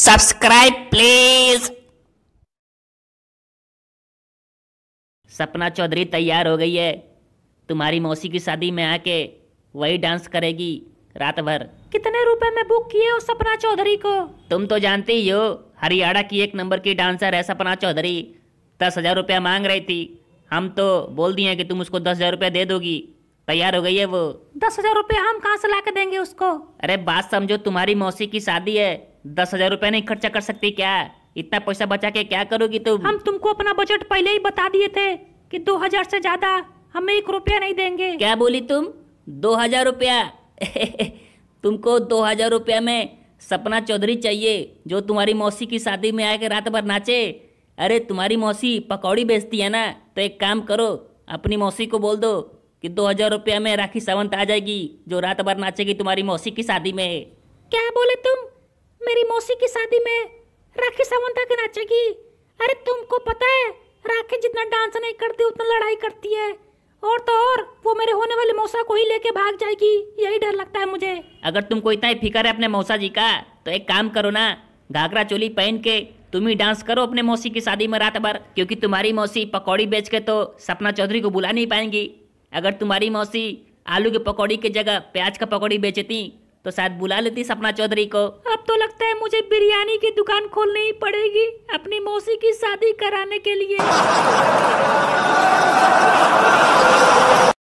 subscribe please सपना चौधरी तैयार हो गई है तुम्हारी मौसी की शादी में आके वही डांस करेगी रात भर कितने रुपए में बुक किए हो सपना चौधरी को तुम तो जानती ही हो हरियाणा की एक नंबर की डांसर है सपना चौधरी दस हजार रुपया मांग रही थी हम तो बोल दिए कि तुम उसको दस हजार रुपया दे दोगी तैयार हो गई है वो दस हजार रुपया हम कहाँ से ला के देंगे उसको अरे बात समझो तुम्हारी मौसी की शादी है दस हजार रूपए नहीं खर्चा कर सकती क्या इतना पैसा बचा के क्या करोगी तुम हम तुमको अपना बजट पहले ही बता दिए थे कि दो हजार से ज्यादा हम एक रुपया नहीं देंगे क्या बोली तुम दो हजार रुपया तुमको दो हजार रुपया में सपना चौधरी चाहिए जो तुम्हारी मौसी की शादी में आके रात भर नाचे अरे तुम्हारी मौसी पकौड़ी बेचती है ना तो एक काम करो अपनी मौसी को बोल दो कि दो हजार रुपया में राखी सावंत आ जाएगी जो रात भर नाचेगी तुम्हारी मौसी की शादी में क्या बोले तुम मेरी मौसी की शादी में राखी सावंता के नाचेगी अरे तुमको पता है राखी जितना डांस नहीं करती उतना लड़ाई करती है और तो और वो मेरे होने वाले मौसा को ही लेके भाग जाएगी यही डर लगता है मुझे अगर तुमको इतना ही फिक्र है अपने मौसा जी का तो एक काम करो ना घाघरा चोली पहन के तुम ही डांस करो अपने मौसी की शादी में रात भर क्योंकि तुम्हारी मौसी पकौड़ी बेच के तो सपना चौधरी को बुला नहीं पाएंगी अगर तुम्हारी मौसी आलू के पकौड़ी की जगह प्याज का पकौड़ी बेचती तो शायद बुला लेती सपना चौधरी को अब तो लगता है मुझे बिरयानी की दुकान खोलनी ही पड़ेगी अपनी मौसी की शादी कराने के लिए